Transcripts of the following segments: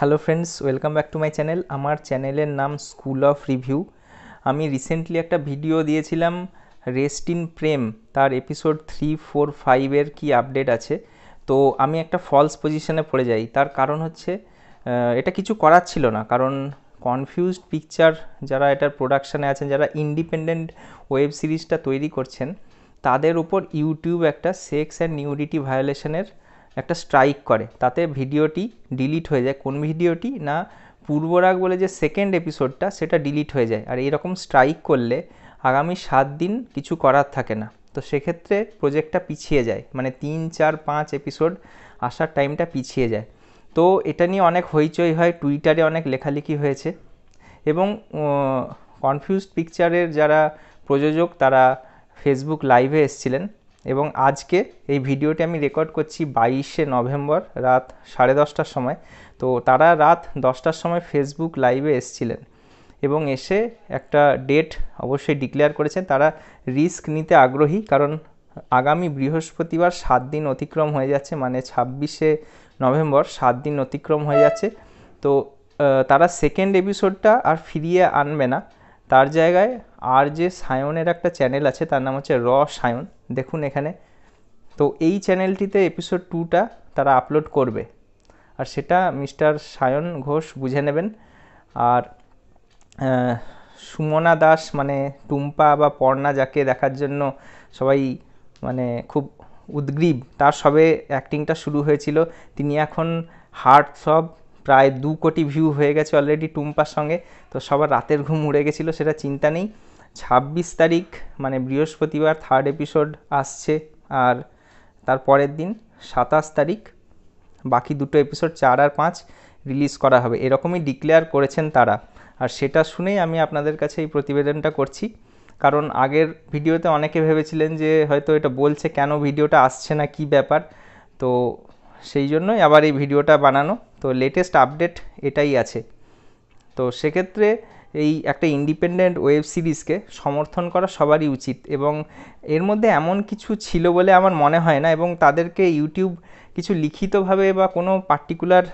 hello friends welcome back to my channel আমার চ্যানেলের নাম স্কুল অফ রিভিউ আমি রিসেন্টলি একটা ভিডিও দিয়েছিলাম রেস্ট ইন প্রেম তার এপিসোড থ্রি ফোর ফাইভের কী আপডেট আছে তো আমি একটা ফলস পজিশনে পড়ে যাই তার কারণ হচ্ছে এটা কিছু করার ছিল না কারণ কনফিউজড পিকচার যারা এটার প্রোডাকশানে আছেন যারা ইন্ডিপেন্ডেন্ট ওয়েব সিরিজটা তৈরি করছেন তাদের উপর ইউটিউব একটা সেক্স অ্যান্ড নিউডিটি ভায়োলেশনের একটা স্ট্রাইক করে তাতে ভিডিওটি ডিলিট হয়ে যায় কোন ভিডিওটি না পূর্বরাগ বলে যে সেকেন্ড এপিসোডটা সেটা ডিলিট হয়ে যায় আর এরকম স্ট্রাইক করলে আগামী সাত দিন কিছু করার থাকে না তো সেক্ষেত্রে প্রজেক্টটা পিছিয়ে যায় মানে তিন চার পাঁচ এপিসোড আসার টাইমটা পিছিয়ে যায় তো এটা নিয়ে অনেক হইচই হয় টুইটারে অনেক লেখালেখি হয়েছে এবং কনফিউজড পিকচারের যারা প্রযোজক তারা ফেসবুক লাইভে এসছিলেন এবং আজকে এই ভিডিওটি আমি রেকর্ড করছি বাইশে নভেম্বর রাত সাড়ে দশটার সময় তো তারা রাত দশটার সময় ফেসবুক লাইভে এসছিলেন এবং এসে একটা ডেট অবশ্যই ডিক্লেয়ার করেছেন তারা রিস্ক নিতে আগ্রহী কারণ আগামী বৃহস্পতিবার সাত দিন অতিক্রম হয়ে যাচ্ছে মানে ছাব্বিশে নভেম্বর সাত দিন অতিক্রম হয়ে যাচ্ছে তো তারা সেকেন্ড এপিসোডটা আর ফিরিয়ে আনবে না তার জায়গায় আর যে সায়নের একটা চ্যানেল আছে তার নাম হচ্ছে র সায়ন দেখুন এখানে তো এই চ্যানেলটিতে এপিসোড টুটা তারা আপলোড করবে আর সেটা মিস্টার সায়ন ঘোষ বুঝে নেবেন আর সুমনা দাস মানে টুম্পা বা পর্ণা যাকে দেখার জন্য সবাই মানে খুব উদ্গ্রীব তার সবে অ্যাক্টিংটা শুরু হয়েছিল তিনি এখন হার্ট সব প্রায় দু কোটি ভিউ হয়ে গেছে অলরেডি টুম্পার সঙ্গে তো সবার রাতের ঘুম উড়ে গেছিলো সেটা চিন্তা নেই ছাব্বিশ তারিখ মানে বৃহস্পতিবার থার্ড এপিসোড আসছে আর তার পরের দিন সাতাশ তারিখ বাকি দুটো এপিসোড চার আর পাঁচ রিলিজ করা হবে এরকমই ডিক্লেয়ার করেছেন তারা আর সেটা শুনেই আমি আপনাদের কাছে এই প্রতিবেদনটা করছি কারণ আগের ভিডিওতে অনেকে ভেবেছিলেন যে হয়তো এটা বলছে কেন ভিডিওটা আসছে না কি ব্যাপার তো সেই জন্যই আবার এই ভিডিওটা বানানো তো লেটেস্ট আপডেট এটাই আছে তো সেক্ষেত্রে এই একটা ইন্ডিপেন্ডেন্ট ওয়েব সিরিজকে সমর্থন করা সবারই উচিত এবং এর মধ্যে এমন কিছু ছিল বলে আমার মনে হয় না এবং তাদেরকে ইউটিউব কিছু লিখিতভাবে বা কোনো পার্টিকুলার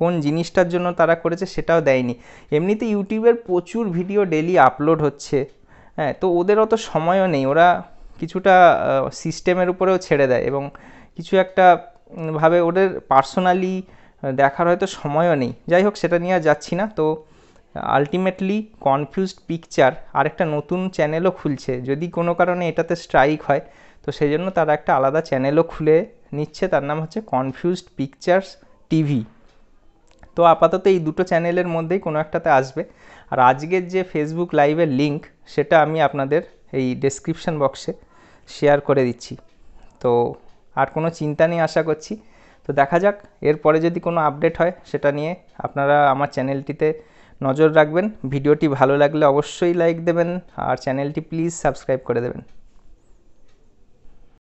কোন জিনিসটার জন্য তারা করেছে সেটাও দেয়নি এমনিতে ইউটিউবের প্রচুর ভিডিও ডেলি আপলোড হচ্ছে হ্যাঁ তো ওদের অত সময়ও নেই ওরা কিছুটা সিস্টেমের উপরেও ছেড়ে দেয় এবং কিছু একটা ভাবে ওদের পার্সোনালি দেখার হয়তো সময়ও নেই যাই হোক সেটা নিয়ে যাচ্ছি না তো আলটিমেটলি কনফিউজড পিকচার আর একটা নতুন চ্যানেলও খুলছে যদি কোনো কারণে এটাতে স্ট্রাইক হয় তো সেই জন্য তারা একটা আলাদা চ্যানেলও খুলে নিচ্ছে তার নাম হচ্ছে কনফিউজড পিকচার্স টিভি তো আপাতত এই দুটো চ্যানেলের মধ্যেই কোনো একটাতে আসবে আর আজকের যে ফেসবুক লাইভের লিঙ্ক সেটা আমি আপনাদের এই ডেসক্রিপশান বক্সে শেয়ার করে দিচ্ছি তো আর কোনো চিন্তা নেই আশা করছি তো দেখা যাক এরপরে যদি কোনো আপডেট হয় সেটা নিয়ে আপনারা আমার চ্যানেলটিতে নজর রাখবেন ভিডিওটি ভালো লাগলে অবশ্যই লাইক দেবেন আর চ্যানেলটি প্লিজ সাবস্ক্রাইব করে দেবেন